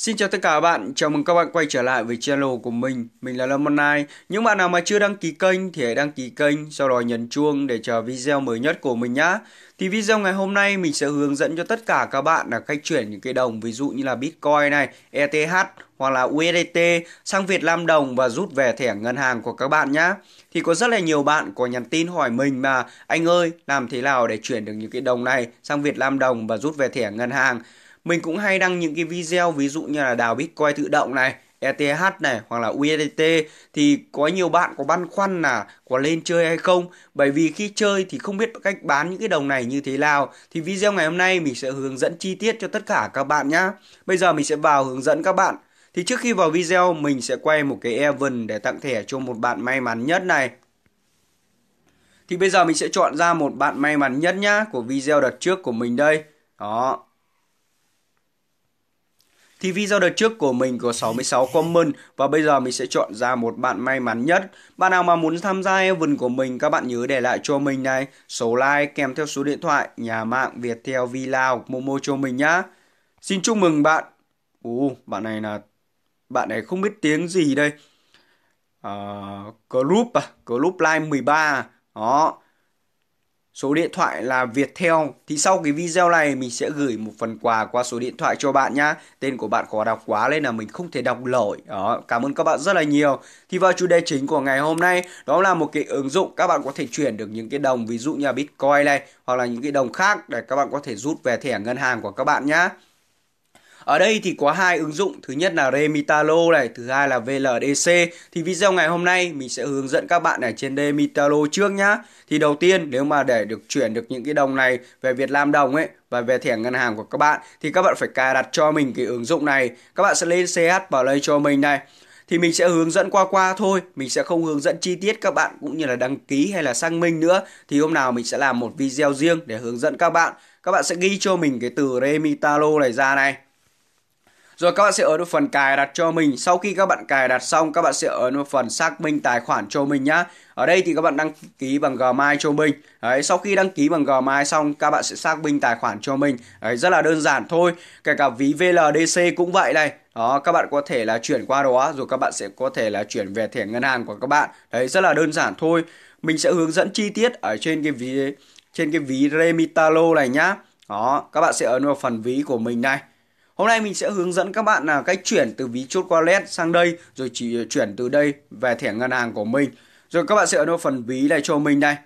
Xin chào tất cả các bạn, chào mừng các bạn quay trở lại với channel của mình, mình là lâm Lemonai. Những bạn nào mà chưa đăng ký kênh thì hãy đăng ký kênh, sau đó nhấn chuông để chờ video mới nhất của mình nhá. Thì video ngày hôm nay mình sẽ hướng dẫn cho tất cả các bạn là cách chuyển những cái đồng ví dụ như là Bitcoin này, ETH hoặc là USDT e sang Việt Nam đồng và rút về thẻ ngân hàng của các bạn nhá. Thì có rất là nhiều bạn có nhắn tin hỏi mình mà anh ơi, làm thế nào để chuyển được những cái đồng này sang Việt Nam đồng và rút về thẻ ngân hàng? Mình cũng hay đăng những cái video ví dụ như là đào Bitcoin tự động này, ETH này hoặc là USDT e thì có nhiều bạn có băn khoăn là có lên chơi hay không bởi vì khi chơi thì không biết cách bán những cái đồng này như thế nào thì video ngày hôm nay mình sẽ hướng dẫn chi tiết cho tất cả các bạn nhá. Bây giờ mình sẽ vào hướng dẫn các bạn. Thì trước khi vào video mình sẽ quay một cái event để tặng thẻ cho một bạn may mắn nhất này. Thì bây giờ mình sẽ chọn ra một bạn may mắn nhất nhá của video đợt trước của mình đây. Đó, thì video đợt trước của mình có 66 comment và bây giờ mình sẽ chọn ra một bạn may mắn nhất. Bạn nào mà muốn tham gia event của mình các bạn nhớ để lại cho mình này số like kèm theo số điện thoại nhà mạng Viettel Vilao Momo cho mình nhá. Xin chúc mừng bạn. Ồ, bạn này là bạn này không biết tiếng gì đây. Uh, group à, group like 13 Đó, Số điện thoại là Viettel thì sau cái video này mình sẽ gửi một phần quà qua số điện thoại cho bạn nhá. Tên của bạn khó đọc quá nên là mình không thể đọc nổi. Đó, cảm ơn các bạn rất là nhiều. Thì vào chủ đề chính của ngày hôm nay đó là một cái ứng dụng các bạn có thể chuyển được những cái đồng ví dụ như là Bitcoin này hoặc là những cái đồng khác để các bạn có thể rút về thẻ ngân hàng của các bạn nhá. Ở đây thì có hai ứng dụng, thứ nhất là Remitalo này, thứ hai là VLDC. Thì video ngày hôm nay mình sẽ hướng dẫn các bạn ở trên Remitalo trước nhá. Thì đầu tiên nếu mà để được chuyển được những cái đồng này về Việt Nam đồng ấy và về thẻ ngân hàng của các bạn thì các bạn phải cài đặt cho mình cái ứng dụng này. Các bạn sẽ lên CH Play cho mình này thì mình sẽ hướng dẫn qua qua thôi mình sẽ không hướng dẫn chi tiết các bạn cũng như là đăng ký hay là xác minh nữa thì hôm nào mình sẽ làm một video riêng để hướng dẫn các bạn các bạn sẽ ghi cho mình cái từ remitalo này ra này rồi các bạn sẽ ở được phần cài đặt cho mình. Sau khi các bạn cài đặt xong các bạn sẽ ở được phần xác minh tài khoản cho mình nhá. Ở đây thì các bạn đăng ký bằng Gmail cho mình. Đấy, sau khi đăng ký bằng Gmail xong các bạn sẽ xác minh tài khoản cho mình. Đấy, rất là đơn giản thôi. Kể cả ví VLDC cũng vậy này. Đó, các bạn có thể là chuyển qua đó rồi các bạn sẽ có thể là chuyển về thẻ ngân hàng của các bạn. Đấy, rất là đơn giản thôi. Mình sẽ hướng dẫn chi tiết ở trên cái ví trên cái ví Remitalo này nhá. Đó, các bạn sẽ ấn vào phần ví của mình này. Hôm nay mình sẽ hướng dẫn các bạn là cách chuyển từ ví chốt wallet sang đây rồi chỉ chuyển từ đây về thẻ ngân hàng của mình. Rồi các bạn sẽ ở phần ví này cho mình đây.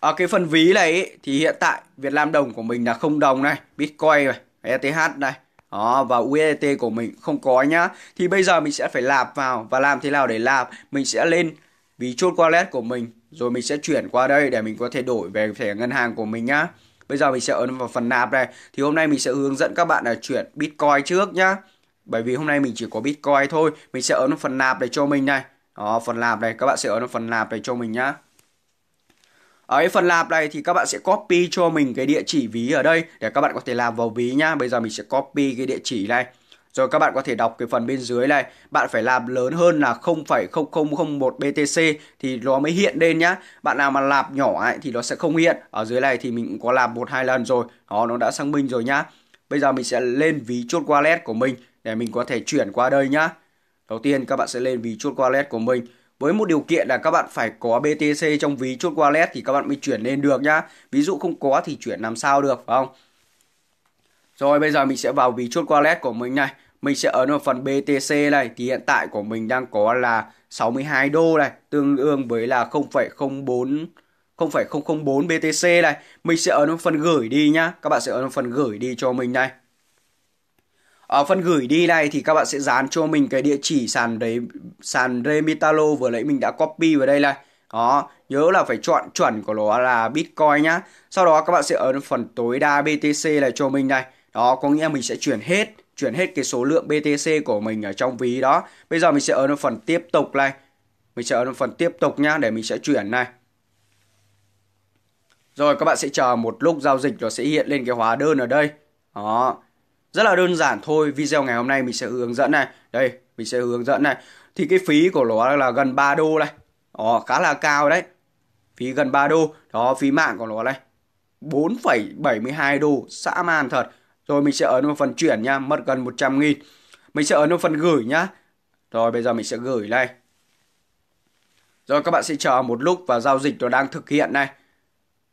Ở à, cái phần ví này ý, thì hiện tại Việt Nam đồng của mình là không đồng này, Bitcoin này, ETH này. Đó, và USDT của mình không có nhá. Thì bây giờ mình sẽ phải lạp vào và làm thế nào để lạp, mình sẽ lên ví chốt wallet của mình rồi mình sẽ chuyển qua đây để mình có thể đổi về thẻ ngân hàng của mình nhá. Bây giờ mình sẽ ấn vào phần nạp này. Thì hôm nay mình sẽ hướng dẫn các bạn là chuyển Bitcoin trước nhá. Bởi vì hôm nay mình chỉ có Bitcoin thôi. Mình sẽ ấn vào phần nạp để cho mình này. Đó, phần nạp này. Các bạn sẽ ấn vào phần nạp để cho mình nhá. Ở cái phần lạp này thì các bạn sẽ copy cho mình cái địa chỉ ví ở đây để các bạn có thể làm vào ví nhá. Bây giờ mình sẽ copy cái địa chỉ này. Rồi các bạn có thể đọc cái phần bên dưới này, bạn phải làm lớn hơn là 0,0001 BTC thì nó mới hiện lên nhá. Bạn nào mà làm nhỏ ấy thì nó sẽ không hiện. Ở dưới này thì mình cũng có làm một hai lần rồi. Đó nó đã xác minh rồi nhá. Bây giờ mình sẽ lên ví chốt wallet của mình để mình có thể chuyển qua đây nhá. Đầu tiên các bạn sẽ lên ví chốt wallet của mình với một điều kiện là các bạn phải có BTC trong ví chốt wallet thì các bạn mới chuyển lên được nhá. Ví dụ không có thì chuyển làm sao được phải không? Rồi bây giờ mình sẽ vào ví chốt wallet của mình này mình sẽ ấn vào phần BTC này thì hiện tại của mình đang có là 62 đô này tương đương với là 0,04 0,004 BTC này mình sẽ ấn vào phần gửi đi nhá các bạn sẽ ấn vào phần gửi đi cho mình này ở phần gửi đi này thì các bạn sẽ dán cho mình cái địa chỉ sàn đấy sàn Remitalo vừa nãy mình đã copy vào đây này đó nhớ là phải chọn chuẩn của nó là Bitcoin nhá sau đó các bạn sẽ ấn phần tối đa BTC này cho mình này đó có nghĩa mình sẽ chuyển hết chuyển hết cái số lượng BTC của mình ở trong ví đó. Bây giờ mình sẽ ấn vào phần tiếp tục này. Mình sẽ ấn vào phần tiếp tục nhá để mình sẽ chuyển này. Rồi các bạn sẽ chờ một lúc giao dịch nó sẽ hiện lên cái hóa đơn ở đây. Đó. Rất là đơn giản thôi, video ngày hôm nay mình sẽ hướng dẫn này. Đây, mình sẽ hướng dẫn này. Thì cái phí của nó là gần 3 đô này. Đó, khá là cao đấy. Phí gần 3 đô. Đó, phí mạng của nó này. 4,72 đô, xã man thật. Rồi mình sẽ ấn vào phần chuyển nha mất gần 100 nghìn. Mình sẽ ấn vào phần gửi nhá. Rồi bây giờ mình sẽ gửi này. Rồi các bạn sẽ chờ một lúc và giao dịch nó đang thực hiện này.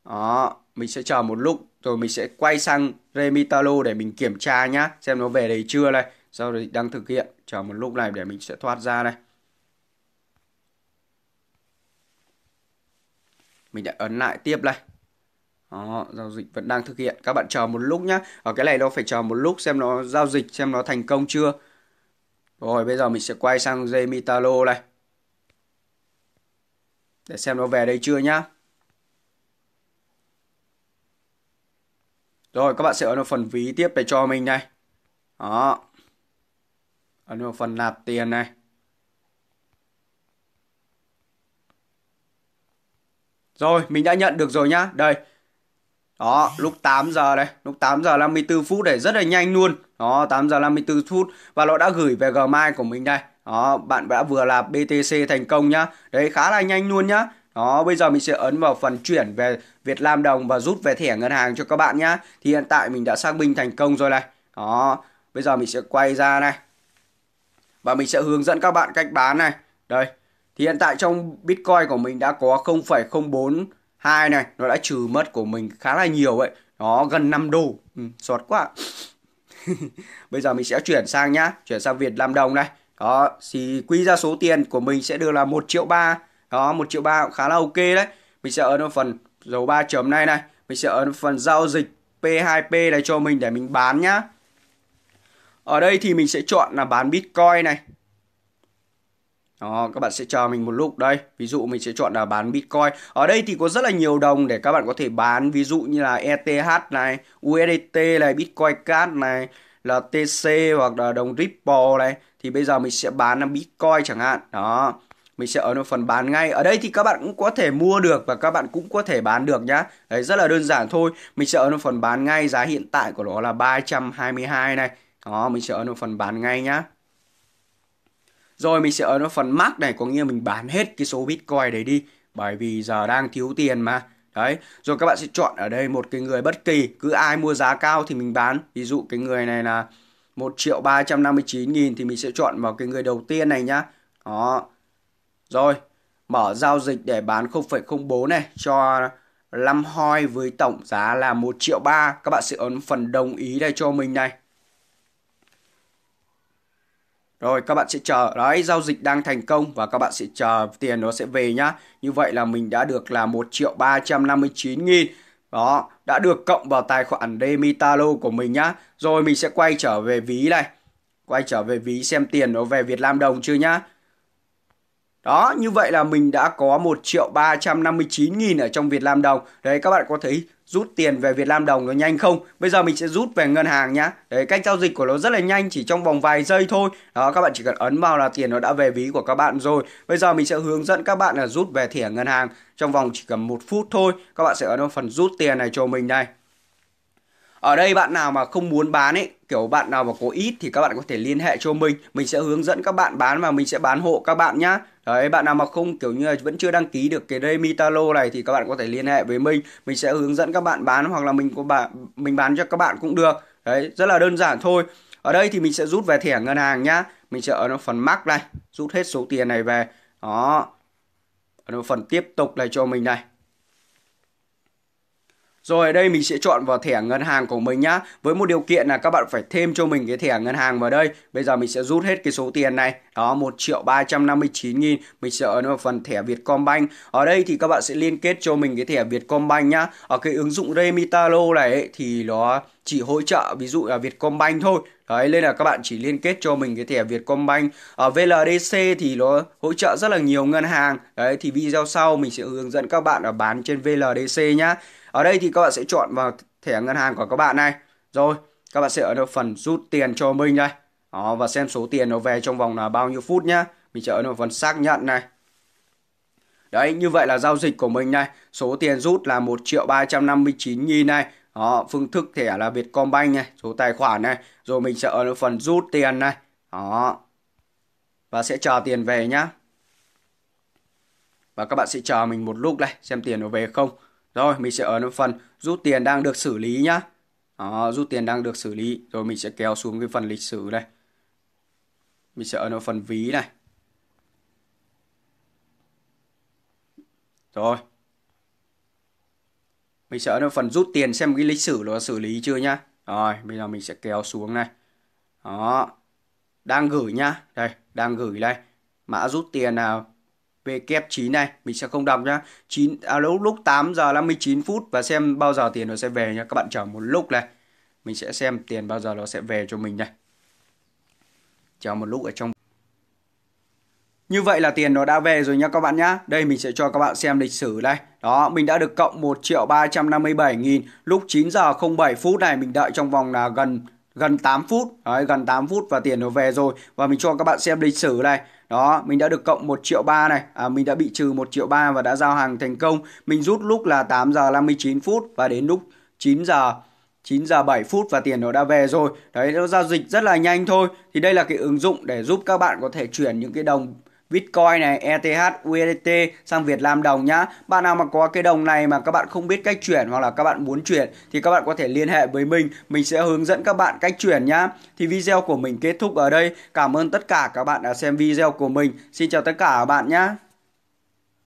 Đó, mình sẽ chờ một lúc rồi mình sẽ quay sang Remitalo để mình kiểm tra nhá, xem nó về đấy chưa này. sau dịch đang thực hiện, chờ một lúc này để mình sẽ thoát ra này. Mình đã ấn lại tiếp này. Đó, giao dịch vẫn đang thực hiện. Các bạn chờ một lúc nhá. Ở cái này nó phải chờ một lúc xem nó giao dịch xem nó thành công chưa. Rồi bây giờ mình sẽ quay sang Zemitalo này. Để xem nó về đây chưa nhá. Rồi các bạn sẽ ấn vào phần ví tiếp để cho mình này. Đó. Ấn vào phần nạp tiền này. Rồi, mình đã nhận được rồi nhá. Đây, đó, lúc 8 giờ đây, lúc 8 giờ 54 phút để rất là nhanh luôn. Đó, 8 giờ 54 phút và nó đã gửi về Gmail của mình đây. Đó, bạn đã vừa là BTC thành công nhá. Đấy khá là nhanh luôn nhá. Đó, bây giờ mình sẽ ấn vào phần chuyển về Việt Nam đồng và rút về thẻ ngân hàng cho các bạn nhá. Thì hiện tại mình đã xác minh thành công rồi này. Đó, bây giờ mình sẽ quay ra này. Và mình sẽ hướng dẫn các bạn cách bán này. Đây. Thì hiện tại trong Bitcoin của mình đã có 0,04 hai này nó đã trừ mất của mình khá là nhiều vậy nó gần 5 đô ừ, giọt quá bây giờ mình sẽ chuyển sang nhá chuyển sang Việt Nam đồng này đó thì quy ra số tiền của mình sẽ được là một triệu ba đó một triệu ba cũng khá là ok đấy mình sẽ ấn vào phần dấu ba chấm này này mình sẽ ấn phần giao dịch P2P này cho mình để mình bán nhá ở đây thì mình sẽ chọn là bán Bitcoin này đó, ờ, các bạn sẽ chờ mình một lúc đây ví dụ mình sẽ chọn là bán Bitcoin ở đây thì có rất là nhiều đồng để các bạn có thể bán ví dụ như là ETH này USDT này Bitcoin Cash này là TC hoặc là đồng Ripple này thì bây giờ mình sẽ bán là Bitcoin chẳng hạn đó mình sẽ ở phần bán ngay ở đây thì các bạn cũng có thể mua được và các bạn cũng có thể bán được nhá đấy rất là đơn giản thôi mình sẽ ở phần bán ngay giá hiện tại của nó là 322 này đó mình sẽ ở phần bán ngay nhá rồi mình sẽ ở nó phần mark này có nghĩa mình bán hết cái số bitcoin đấy đi bởi vì giờ đang thiếu tiền mà đấy rồi các bạn sẽ chọn ở đây một cái người bất kỳ cứ ai mua giá cao thì mình bán ví dụ cái người này là 1 triệu 359 nghìn thì mình sẽ chọn vào cái người đầu tiên này nhá đó rồi mở giao dịch để bán 0,04 này cho 5 hoi với tổng giá là 1 triệu 3 các bạn sẽ ấn phần đồng ý đây cho mình này rồi các bạn sẽ chờ Đấy giao dịch đang thành công Và các bạn sẽ chờ tiền nó sẽ về nhá Như vậy là mình đã được là 1 triệu 359 nghìn Đó đã được cộng vào tài khoản Demitalo của mình nhá Rồi mình sẽ quay trở về ví này Quay trở về ví xem tiền nó về Việt Nam đồng chưa nhá đó, như vậy là mình đã có 1 triệu 359 nghìn ở trong Việt Nam đồng. Đấy, các bạn có thấy rút tiền về Việt Nam đồng nó nhanh không? Bây giờ mình sẽ rút về ngân hàng nhá. Đấy, cách giao dịch của nó rất là nhanh, chỉ trong vòng vài giây thôi. Đó, các bạn chỉ cần ấn vào là tiền nó đã về ví của các bạn rồi. Bây giờ mình sẽ hướng dẫn các bạn là rút về thẻ ngân hàng trong vòng chỉ cần một phút thôi. Các bạn sẽ ấn vào phần rút tiền này cho mình này ở đây bạn nào mà không muốn bán ấy kiểu bạn nào mà có ít thì các bạn có thể liên hệ cho mình mình sẽ hướng dẫn các bạn bán và mình sẽ bán hộ các bạn nhá đấy bạn nào mà không kiểu như là vẫn chưa đăng ký được cái đây Talo này thì các bạn có thể liên hệ với mình mình sẽ hướng dẫn các bạn bán hoặc là mình có bạn mình bán cho các bạn cũng được đấy rất là đơn giản thôi ở đây thì mình sẽ rút về thẻ ngân hàng nhá mình sẽ ở phần mắc này rút hết số tiền này về đó ở phần tiếp tục này cho mình này rồi ở đây mình sẽ chọn vào thẻ ngân hàng của mình nhá. Với một điều kiện là các bạn phải thêm cho mình cái thẻ ngân hàng vào đây. Bây giờ mình sẽ rút hết cái số tiền này. Đó 1 triệu 359 nghìn. Mình sẽ ấn vào phần thẻ Vietcombank. Ở đây thì các bạn sẽ liên kết cho mình cái thẻ Vietcombank nhá. Ở cái ứng dụng Remitalo này ấy, thì nó chỉ hỗ trợ ví dụ là Vietcombank thôi đấy nên là các bạn chỉ liên kết cho mình cái thẻ Vietcombank ở VLDC thì nó hỗ trợ rất là nhiều ngân hàng đấy thì video sau mình sẽ hướng dẫn các bạn ở bán trên VLDC nhá ở đây thì các bạn sẽ chọn vào thẻ ngân hàng của các bạn này rồi các bạn sẽ ở đâu phần rút tiền cho mình đây đó, và xem số tiền nó về trong vòng là bao nhiêu phút nhá mình sẽ ở phần xác nhận này Đấy, như vậy là giao dịch của mình này, số tiền rút là 1 triệu 359 nghìn này đó phương thức thẻ là Vietcombank này số tài khoản này rồi mình sẽ ở phần rút tiền này đó và sẽ chờ tiền về nhá và các bạn sẽ chờ mình một lúc này xem tiền nó về không rồi mình sẽ ở phần rút tiền đang được xử lý nhá đó, rút tiền đang được xử lý rồi mình sẽ kéo xuống cái phần lịch sử này mình sẽ ở phần ví này rồi mình sẽ ấn vào phần rút tiền xem cái lịch sử nó xử lý chưa nhá rồi bây giờ mình sẽ kéo xuống này đó đang gửi nhá đây đang gửi đây mã rút tiền nào VK9 e này mình sẽ không đọc nhá 9 à, lúc lúc 8 giờ 59 phút và xem bao giờ tiền nó sẽ về nhá các bạn chờ một lúc này mình sẽ xem tiền bao giờ nó sẽ về cho mình này chờ một lúc ở trong như vậy là tiền nó đã về rồi nha các bạn nhá. Đây mình sẽ cho các bạn xem lịch sử đây. Đó, mình đã được cộng 1 triệu 357 nghìn. Lúc 9 giờ 07 phút này mình đợi trong vòng là gần gần 8 phút. Đấy, gần 8 phút và tiền nó về rồi. Và mình cho các bạn xem lịch sử đây. Đó, mình đã được cộng 1 triệu 3 này. À, mình đã bị trừ 1 triệu 3 và đã giao hàng thành công. Mình rút lúc là 8 giờ 59 phút và đến lúc 9 giờ 9 giờ 7 phút và tiền nó đã về rồi. Đấy, nó giao dịch rất là nhanh thôi. Thì đây là cái ứng dụng để giúp các bạn có thể chuyển những cái đồng Bitcoin này, ETH, USDT e sang Việt Nam đồng nhá. Bạn nào mà có cái đồng này mà các bạn không biết cách chuyển hoặc là các bạn muốn chuyển thì các bạn có thể liên hệ với mình, mình sẽ hướng dẫn các bạn cách chuyển nhá. Thì video của mình kết thúc ở đây. Cảm ơn tất cả các bạn đã xem video của mình. Xin chào tất cả các bạn nhá.